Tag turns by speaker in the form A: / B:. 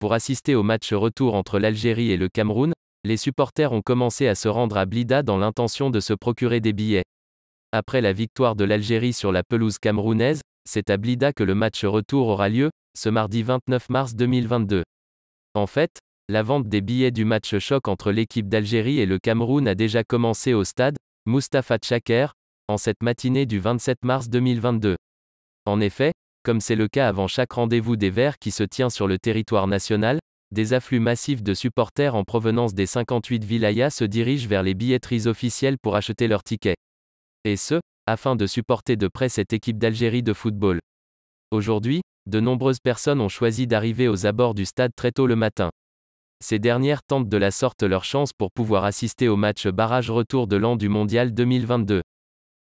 A: Pour assister au match retour entre l'Algérie et le Cameroun, les supporters ont commencé à se rendre à Blida dans l'intention de se procurer des billets. Après la victoire de l'Algérie sur la pelouse camerounaise, c'est à Blida que le match retour aura lieu, ce mardi 29 mars 2022. En fait, la vente des billets du match choc entre l'équipe d'Algérie et le Cameroun a déjà commencé au stade Mustapha Tchaker, en cette matinée du 27 mars 2022. En effet, comme c'est le cas avant chaque rendez-vous des Verts qui se tient sur le territoire national, des afflux massifs de supporters en provenance des 58 vilayas se dirigent vers les billetteries officielles pour acheter leurs tickets. Et ce, afin de supporter de près cette équipe d'Algérie de football. Aujourd'hui, de nombreuses personnes ont choisi d'arriver aux abords du stade très tôt le matin. Ces dernières tentent de la sorte leur chance pour pouvoir assister au match barrage retour de l'an du mondial 2022.